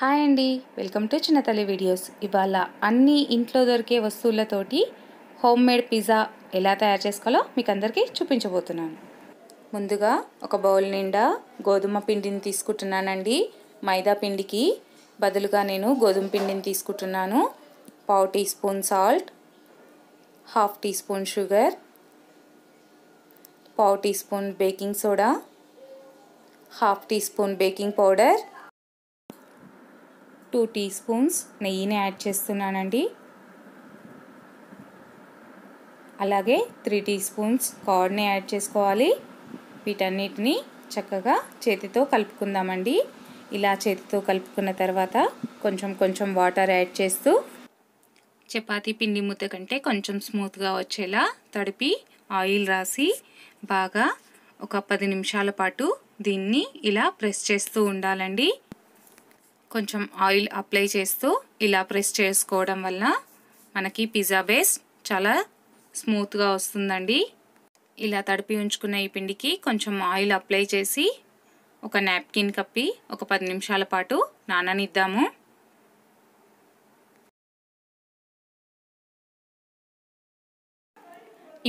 hi అండి welcome to చిన్నతల్లి videos ఇవాళ అన్ని ఇంట్లో దొరికే వస్తువులతోటి హోమ్ మేడ్ పిజ్జా ఎలా తయారు చేసుకోవాలో మీకు అందరికీ చూపించబోతున్నాను ముందుగా ఒక బౌల్ నిండా గోధుమ పిండిని తీసుకుంటున్నానండి మైదా పిండికి బదులుగా నేను గోధుమ పిండిని తీసుకుంటున్నాను పావు teaspoon salt half teaspoon sugar పావు teaspoon baking soda half teaspoon baking powder two teaspoons నెయ్యిని యాడ్ చేస్తున్నానండి అలాగే త్రీ టీ స్పూన్స్ కార్డ్ని యాడ్ చేసుకోవాలి వీటన్నిటిని చక్కగా చేతితో కలుపుకుందామండి ఇలా చేతితో కలుపుకున్న తర్వాత కొంచెం కొంచెం వాటర్ యాడ్ చేస్తూ చపాతీ పిండి ముద్ద కంటే కొంచెం స్మూత్గా వచ్చేలా తడిపి ఆయిల్ రాసి బాగా ఒక పది నిమిషాల పాటు దీన్ని ఇలా ప్రెస్ చేస్తూ ఉండాలండి కొంచెం ఆయిల్ అప్లై చేస్తూ ఇలా ప్రెస్ చేసుకోవడం వల్ల మనకి పిజ్జా బేస్ చాలా స్మూత్గా వస్తుందండి ఇలా తడిపి ఉంచుకున్న ఈ పిండికి కొంచెం ఆయిల్ అప్లై చేసి ఒక నాప్కిన్ కప్పి ఒక పది నిమిషాల పాటు నాననిద్దాము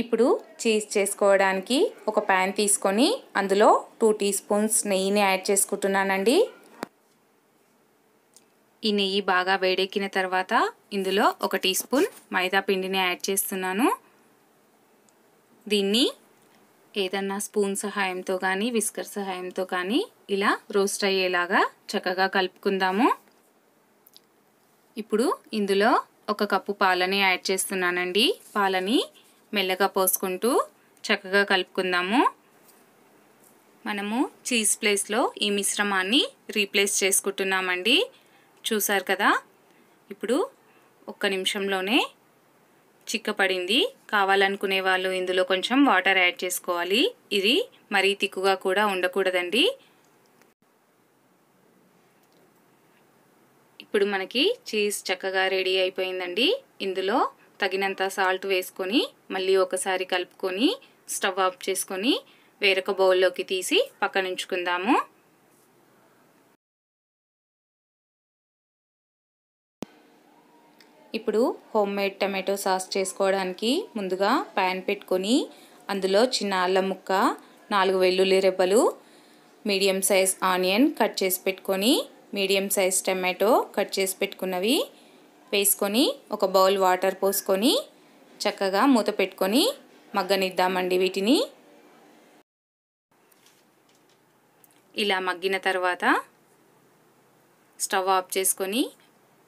ఇప్పుడు చీజ్ చేసుకోవడానికి ఒక ప్యాన్ తీసుకొని అందులో టూ టీ స్పూన్స్ నెయ్యిని యాడ్ చేసుకుంటున్నానండి ఈ నెయ్యి బాగా వేడెక్కిన తర్వాత ఇందులో ఒక టీ స్పూన్ మైదా పిండిని యాడ్ చేస్తున్నాను దీన్ని ఏదన్నా స్పూన్ సహాయంతో కానీ విస్కర్ సహాయంతో కానీ ఇలా రోస్ట్ అయ్యేలాగా చక్కగా కలుపుకుందాము ఇప్పుడు ఇందులో ఒక కప్పు పాలని యాడ్ చేస్తున్నానండి పాలని మెల్లగా పోసుకుంటూ చక్కగా కలుపుకుందాము మనము చీజ్ ప్లేస్లో ఈ మిశ్రమాన్ని రీప్లేస్ చేసుకుంటున్నామండి చూసారు కదా ఇప్పుడు ఒక్క నిమిషంలోనే చిక్కపడింది కావాలనుకునే వాళ్ళు ఇందులో కొంచెం వాటర్ యాడ్ చేసుకోవాలి ఇది మరీ తిక్కుగా కూడా ఉండకూడదండి ఇప్పుడు మనకి చీజ్ చక్కగా రెడీ అయిపోయిందండి ఇందులో తగినంత సాల్ట్ వేసుకొని మళ్ళీ ఒకసారి కలుపుకొని స్టవ్ ఆఫ్ చేసుకొని వేరొక బౌల్లోకి తీసి పక్కనుంచుకుందాము ఇప్పుడు హోమ్ మేడ్ టమాటో సాస్ చేసుకోవడానికి ముందుగా ప్యాన్ పెట్టుకొని అందులో చిన్న అల్లం ముక్క నాలుగు వెల్లుల్లి రెబ్బలు మీడియం సైజ్ ఆనియన్ కట్ చేసి పెట్టుకొని మీడియం సైజ్ టమాటో కట్ చేసి పెట్టుకున్నవి వేసుకొని ఒక బౌల్ వాటర్ పోసుకొని చక్కగా మూత పెట్టుకొని మగ్గనిద్దామండి వీటిని ఇలా మగ్గిన తర్వాత స్టవ్ ఆఫ్ చేసుకొని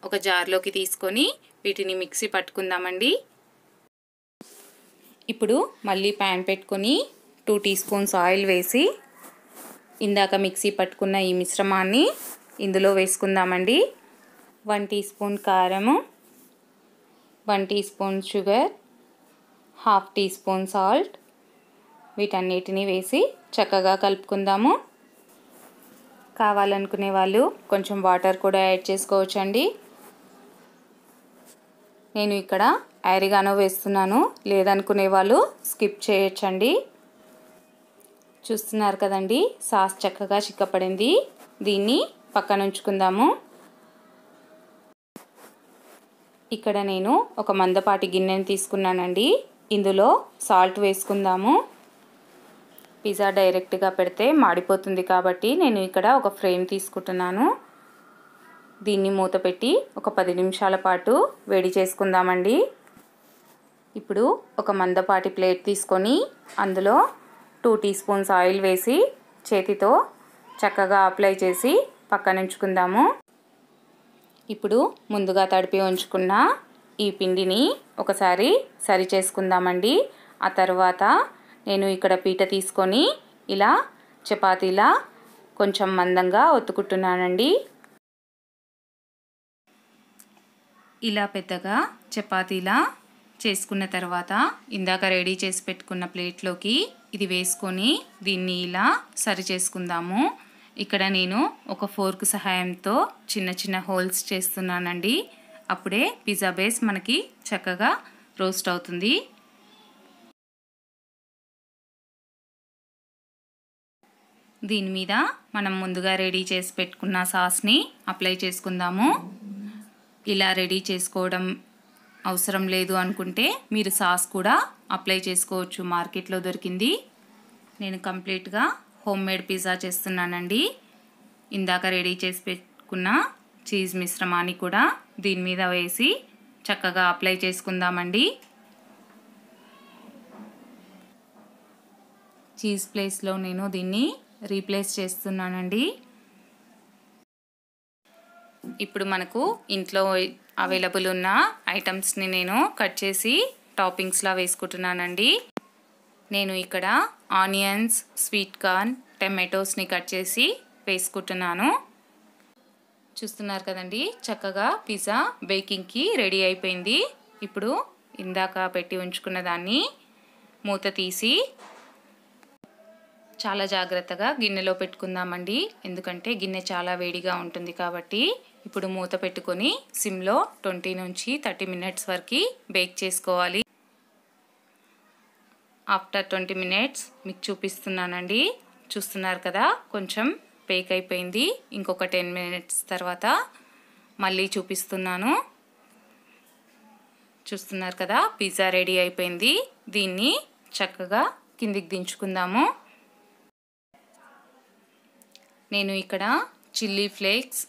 ఒక జార్లోకి తీసుకొని వీటిని మిక్సీ పట్టుకుందామండి ఇప్పుడు మళ్ళీ ప్యాన్ పెట్టుకొని టూ టీ స్పూన్స్ ఆయిల్ వేసి ఇందాక మిక్సీ పట్టుకున్న ఈ మిశ్రమాన్ని ఇందులో వేసుకుందామండి వన్ టీ స్పూన్ కారము one teaspoon sugar half teaspoon salt వీటన్నిటిని వేసి చక్కగా కలుపుకుందాము కావాలనుకునే వాళ్ళు కొంచెం వాటర్ కూడా యాడ్ చేసుకోవచ్చండి నేను ఇక్కడ యారిగానో వేస్తున్నాను లేదనుకునే వాళ్ళు స్కిప్ చేయొచ్చండి చూస్తున్నారు కదండి సాస్ చక్కగా చిక్కపడింది దీన్ని పక్కన ఉంచుకుందాము ఇక్కడ నేను ఒక మందపాటి గిన్నెని తీసుకున్నానండి ఇందులో సాల్ట్ వేసుకుందాము పిజ్జా డైరెక్ట్గా పెడితే మాడిపోతుంది కాబట్టి నేను ఇక్కడ ఒక ఫ్రేమ్ తీసుకుంటున్నాను దీన్ని మూత పెట్టి ఒక పది నిమిషాల పాటు వేడి చేసుకుందామండి ఇప్పుడు ఒక మందపాటి ప్లేట్ తీసుకొని అందులో టూ టీ స్పూన్స్ ఆయిల్ వేసి చేతితో చక్కగా అప్లై చేసి పక్కన ఉంచుకుందాము ఇప్పుడు ముందుగా తడిపి ఉంచుకున్న ఈ పిండిని ఒకసారి సరి చేసుకుందామండి ఆ తర్వాత నేను ఇక్కడ పీట తీసుకొని ఇలా చపాతీలా కొంచెం మందంగా ఒత్తుకుంటున్నానండి ఇలా పెద్దగా చపాతీలా చేసుకున్న తర్వాత ఇందాక రెడీ చేసి పెట్టుకున్న ప్లేట్లోకి ఇది వేసుకొని దీన్ని ఇలా సరి చేసుకుందాము ఇక్కడ నేను ఒక ఫోర్క్ సహాయంతో చిన్న చిన్న హోల్స్ చేస్తున్నానండి అప్పుడే పిజ్జా బేస్ మనకి చక్కగా రోస్ట్ అవుతుంది దీని మీద మనం ముందుగా రెడీ చేసి పెట్టుకున్న సాస్ని అప్లై చేసుకుందాము ఇలా రెడీ చేసుకోవడం అవసరం లేదు అనుకుంటే మీరు సాస్ కూడా అప్లై చేసుకోవచ్చు మార్కెట్లో దొరికింది నేను కంప్లీట్గా హోమ్ మేడ్ పిజ్జా చేస్తున్నానండి ఇందాక రెడీ చేసి పెట్టుకున్న చీజ్ మిశ్రమాన్ని కూడా దీని మీద వేసి చక్కగా అప్లై చేసుకుందామండి చీజ్ ప్లేస్లో నేను దీన్ని రీప్లేస్ చేస్తున్నానండి ఇప్పుడు మనకు ఇంట్లో అవైలబుల్ ఉన్న ఐటమ్స్ని నేను కట్ చేసి టాపింగ్స్లా వేసుకుంటున్నానండి నేను ఇక్కడ ఆనియన్స్ స్వీట్ కార్న్ టమాటోస్ని కట్ చేసి వేసుకుంటున్నాను చూస్తున్నారు కదండి చక్కగా పిజ్జా బేకింగ్కి రెడీ అయిపోయింది ఇప్పుడు ఇందాక పెట్టి ఉంచుకున్న దాన్ని మూత తీసి చాలా జాగ్రత్తగా గిన్నెలో పెట్టుకుందామండి ఎందుకంటే గిన్నె చాలా వేడిగా ఉంటుంది కాబట్టి ఇప్పుడు మూత పెట్టుకొని సిమ్లో ట్వంటీ నుంచి థర్టీ మినిట్స్ వరకు బేక్ చేసుకోవాలి ఆఫ్టర్ ట్వంటీ మినిట్స్ మీకు చూపిస్తున్నానండి చూస్తున్నారు కదా కొంచెం బేక్ అయిపోయింది ఇంకొక టెన్ మినిట్స్ తర్వాత మళ్ళీ చూపిస్తున్నాను చూస్తున్నారు కదా పిజ్జా రెడీ అయిపోయింది దీన్ని చక్కగా కిందికి దించుకుందాము నేను ఇక్కడ చిల్లీ ఫ్లేక్స్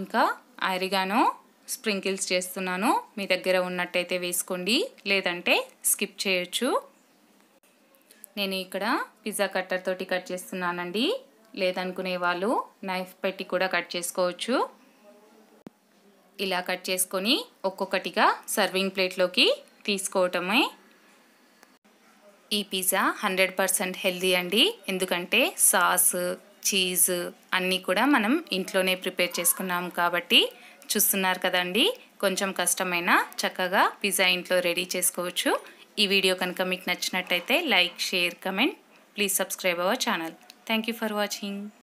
ఇంకా ఆరిగానో స్ప్రింకిల్స్ చేస్తున్నాను మీ దగ్గర ఉన్నట్టయితే వేసుకోండి లేదంటే స్కిప్ చేయొచ్చు నేను ఇక్కడ పిజ్జా కట్టర్ తోటి కట్ చేస్తున్నానండి లేదనుకునే వాళ్ళు నైఫ్ పెట్టి కూడా కట్ చేసుకోవచ్చు ఇలా కట్ చేసుకొని ఒక్కొక్కటిగా సర్వింగ్ ప్లేట్లోకి తీసుకోవటమే ఈ పిజ్జా హండ్రెడ్ పర్సెంట్ హెల్దీ అండి ఎందుకంటే సాస్ చీజ్ అన్నీ కూడా మనం ఇంట్లోనే ప్రిపేర్ చేసుకున్నాం కాబట్టి చూస్తున్నారు కదండి కొంచెం కష్టమైన చక్కగా పిజ్జా ఇంట్లో రెడీ చేసుకోవచ్చు ఈ వీడియో కనుక మీకు నచ్చినట్టయితే like share comment please subscribe our channel thank for watching